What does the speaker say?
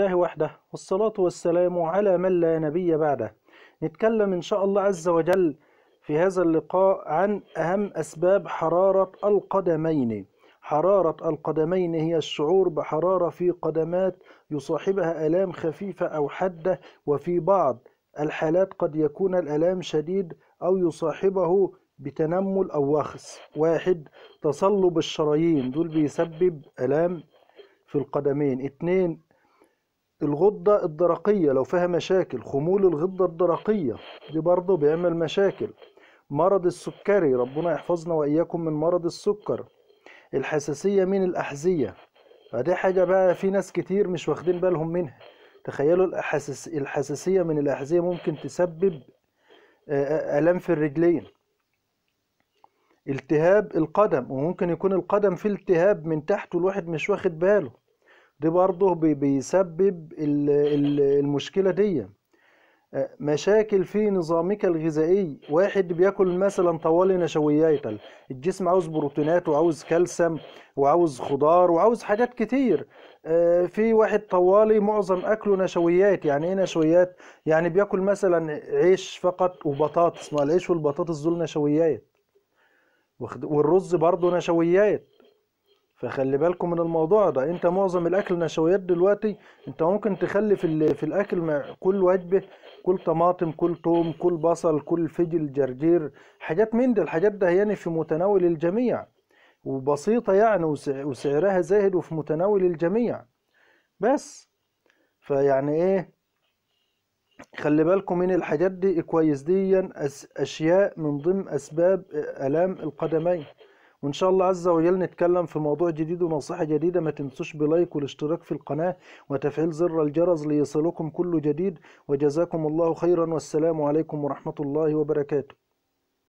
الله وحده والصلاة والسلام على من لا نبي بعده نتكلم إن شاء الله عز وجل في هذا اللقاء عن أهم أسباب حرارة القدمين حرارة القدمين هي الشعور بحرارة في قدمات يصاحبها آلام خفيفة أو حادة وفي بعض الحالات قد يكون الآلام شديد أو يصاحبه بتنمل أو وخز واحد تصلب الشرايين دول بيسبب آلام في القدمين اتنين الغدة الدرقية لو فيها مشاكل خمول الغدة الدرقية دي برضه بيعمل مشاكل مرض السكري ربنا يحفظنا وإياكم من مرض السكر الحساسية من الأحذية فدي حاجة بقى في ناس كتير مش واخدين بالهم منها تخيلوا الحساس الحساسية من الأحذية ممكن تسبب آلام في الرجلين التهاب القدم وممكن يكون القدم في التهاب من تحت والواحد مش واخد باله ده برضه بيسبب المشكلة دي آه، مشاكل في نظامك الغذائي واحد بياكل مثلا طوالي نشويات الجسم عاوز بروتينات وعاوز كالسيوم وعاوز خضار وعاوز حاجات كتير آه، في واحد طوالي معظم اكله نشويات يعني ايه نشويات يعني بياكل مثلا عيش فقط وبطاطس ما العيش والبطاطس دول نشويات والرز برضه نشويات فخلي بالكم من الموضوع ده انت معظم الاكل نشويات دلوقتي انت ممكن تخلي في, في الاكل مع كل وجبه كل طماطم كل توم كل بصل كل فجل جرجير حاجات من دي الحاجات ده يعني في متناول الجميع وبسيطة يعني وسعرها زاهد وفي متناول الجميع بس فيعني ايه خلي بالكم من الحاجات دي كويس دي أشياء من ضمن أسباب آلام القدمين وان شاء الله عز وجل نتكلم في موضوع جديد ونصيحة جديدة ما تنسوش بلايك والاشتراك في القناة وتفعيل زر الجرس ليصلكم كل جديد وجزاكم الله خيرا والسلام عليكم ورحمة الله وبركاته